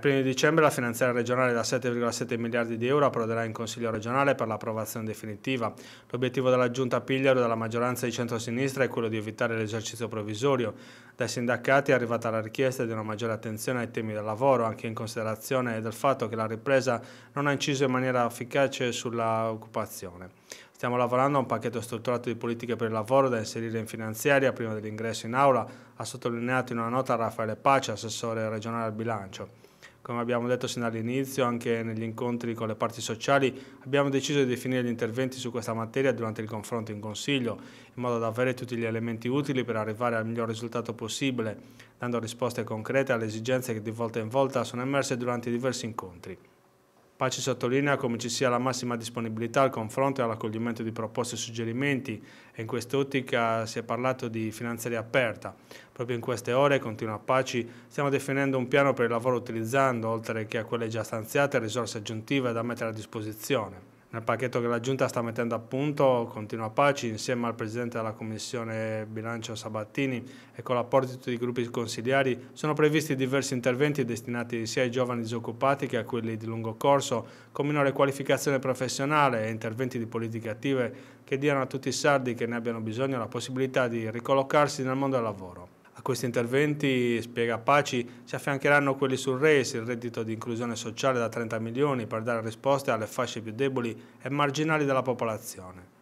Ai 1 dicembre la finanziaria regionale da 7,7 miliardi di euro approderà in Consiglio regionale per l'approvazione definitiva. L'obiettivo della Giunta Pigliaro e della maggioranza di centrosinistra è quello di evitare l'esercizio provvisorio. Dai sindacati è arrivata la richiesta di una maggiore attenzione ai temi del lavoro, anche in considerazione del fatto che la ripresa non ha inciso in maniera efficace sull'occupazione. Stiamo lavorando a un pacchetto strutturato di politiche per il lavoro da inserire in finanziaria prima dell'ingresso in aula, ha sottolineato in una nota Raffaele Pace, assessore regionale al bilancio come abbiamo detto sin dall'inizio, anche negli incontri con le parti sociali, abbiamo deciso di definire gli interventi su questa materia durante il confronto in Consiglio, in modo da avere tutti gli elementi utili per arrivare al miglior risultato possibile, dando risposte concrete alle esigenze che di volta in volta sono emerse durante i diversi incontri. Pace sottolinea come ci sia la massima disponibilità al confronto e all'accoglimento di proposte e suggerimenti e in quest'ottica si è parlato di finanziaria aperta. Proprio in queste ore, continua Paci, stiamo definendo un piano per il lavoro utilizzando, oltre che a quelle già stanziate, risorse aggiuntive da mettere a disposizione nel pacchetto che la Giunta sta mettendo a punto, continua Paci insieme al Presidente della Commissione Bilancio Sabattini e con l'apporto di gruppi consigliari sono previsti diversi interventi destinati sia ai giovani disoccupati che a quelli di lungo corso, con minore qualificazione professionale e interventi di politiche attive che diano a tutti i sardi che ne abbiano bisogno la possibilità di ricollocarsi nel mondo del lavoro. A questi interventi, spiega Paci, si affiancheranno quelli sul RES, il reddito di inclusione sociale da 30 milioni per dare risposte alle fasce più deboli e marginali della popolazione.